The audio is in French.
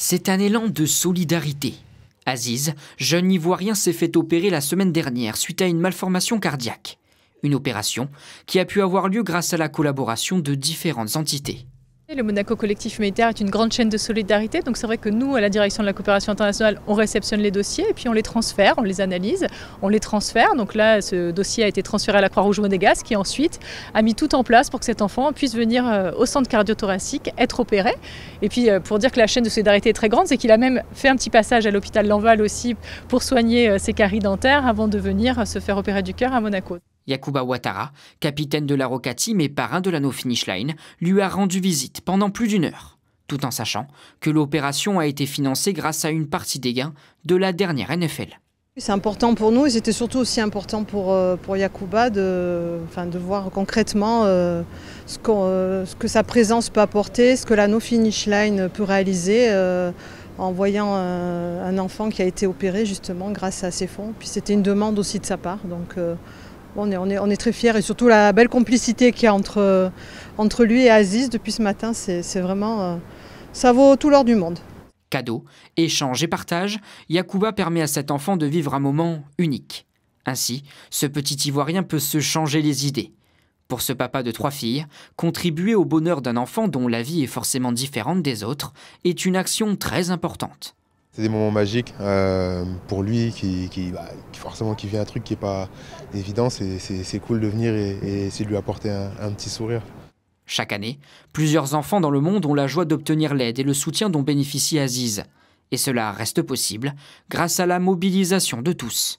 C'est un élan de solidarité. Aziz, jeune Ivoirien, s'est fait opérer la semaine dernière suite à une malformation cardiaque. Une opération qui a pu avoir lieu grâce à la collaboration de différentes entités. Le Monaco Collectif Humanitaire est une grande chaîne de solidarité, donc c'est vrai que nous, à la direction de la coopération internationale, on réceptionne les dossiers et puis on les transfère, on les analyse, on les transfère. Donc là, ce dossier a été transféré à la Croix-Rouge Monégasque qui ensuite a mis tout en place pour que cet enfant puisse venir euh, au centre cardiothoracique, être opéré. Et puis euh, pour dire que la chaîne de solidarité est très grande, c'est qu'il a même fait un petit passage à l'hôpital Lanval aussi pour soigner euh, ses caries dentaires avant de venir se faire opérer du cœur à Monaco. Yakuba Ouattara, capitaine de la Roca Team et parrain de No Finish Line, lui a rendu visite pendant plus d'une heure, tout en sachant que l'opération a été financée grâce à une partie des gains de la dernière NFL. C'est important pour nous et c'était surtout aussi important pour, euh, pour Yakuba de, enfin, de voir concrètement euh, ce, euh, ce, que sa présence peut apporter, ce que No Finish Line peut réaliser. en voyant un, enfant qui a été opéré justement grâce à ces fonds. Puis c'était une demande aussi de sa part. Donc on est, très fiers et surtout la belle complicité qu'il y a entre, lui et Aziz depuis ce matin, c'est vraiment. Euh, ça vaut tout l'or du monde. Cadeau, échange et partage, Yakuba permet à cet enfant de vivre un moment unique. Ainsi, ce petit Ivoirien peut se changer les idées. Pour ce papa de trois filles, contribuer au bonheur d'un enfant dont la vie est forcément différente des autres est une action très importante. C'est des moments magiques euh, pour lui, qui, bah, forcément qui vit un truc qui n'est pas évident. C'est cool de venir et, essayer de lui apporter un, un petit sourire. Chaque année, plusieurs enfants dans le monde ont la joie d'obtenir l'aide et le soutien dont bénéficie Aziz. Et cela reste possible grâce à la mobilisation de tous.